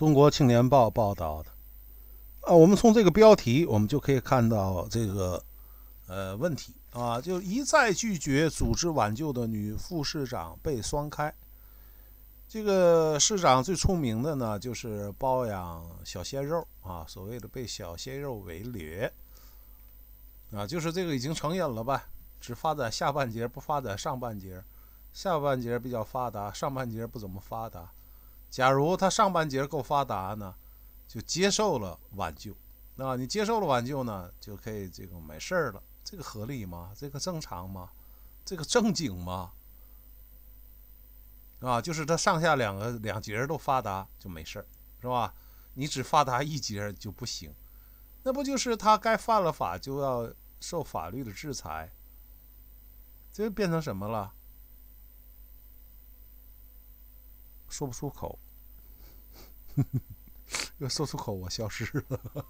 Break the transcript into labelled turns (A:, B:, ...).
A: 中国青年报报道的，啊，我们从这个标题我们就可以看到这个呃问题啊，就一再拒绝组织挽救的女副市长被双开。这个市长最出名的呢，就是包养小鲜肉啊，所谓的被小鲜肉围猎啊，就是这个已经成瘾了呗，只发展下半截，不发展上半截，下半截比较发达，上半截不怎么发达。假如他上半截够发达呢，就接受了挽救，啊，你接受了挽救呢，就可以这个没事儿了，这个合理吗？这个正常吗？这个正经吗？啊，就是他上下两个两截都发达就没事儿，是吧？你只发达一截就不行，那不就是他该犯了法就要受法律的制裁，这变成什么了？说不出口，
B: 要说出口我消失了。